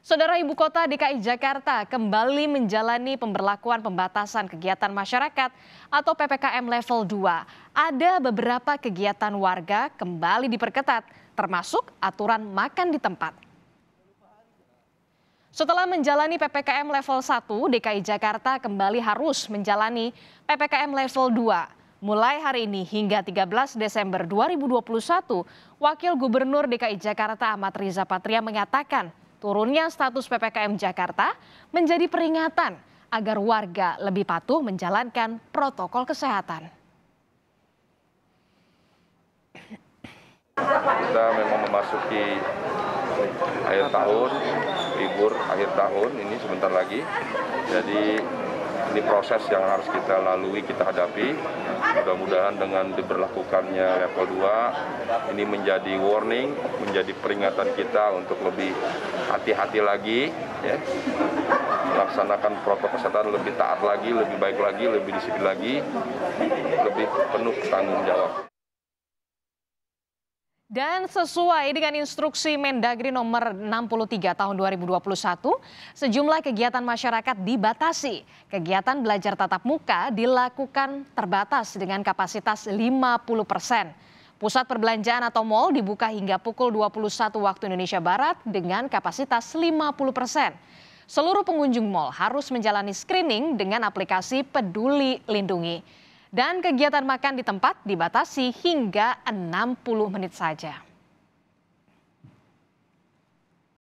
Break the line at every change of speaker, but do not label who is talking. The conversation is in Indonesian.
Saudara Ibu Kota DKI Jakarta kembali menjalani pemberlakuan pembatasan kegiatan masyarakat atau PPKM level 2. Ada beberapa kegiatan warga kembali diperketat, termasuk aturan makan di tempat. Setelah menjalani PPKM level 1, DKI Jakarta kembali harus menjalani PPKM level 2. Mulai hari ini hingga 13 Desember 2021, Wakil Gubernur DKI Jakarta Ahmad Riza Patria mengatakan Turunnya status PPKM Jakarta menjadi peringatan agar warga lebih patuh menjalankan protokol kesehatan.
Kita memang memasuki akhir tahun, libur akhir tahun ini sebentar lagi. Jadi ini proses yang harus kita lalui, kita hadapi. Mudah-mudahan dengan diberlakukannya level 2, ini menjadi warning, menjadi peringatan kita untuk lebih hati-hati lagi, ya. melaksanakan protokol kesehatan lebih taat lagi, lebih baik lagi, lebih disiplin lagi, lebih penuh tanggung jawab.
Dan sesuai dengan instruksi Mendagri nomor 63 tahun 2021, sejumlah kegiatan masyarakat dibatasi. Kegiatan belajar tatap muka dilakukan terbatas dengan kapasitas 50 persen. Pusat perbelanjaan atau mal dibuka hingga pukul 21 waktu Indonesia Barat dengan kapasitas 50 persen. Seluruh pengunjung mal harus menjalani screening dengan aplikasi peduli lindungi dan kegiatan makan di tempat dibatasi hingga 60 menit saja.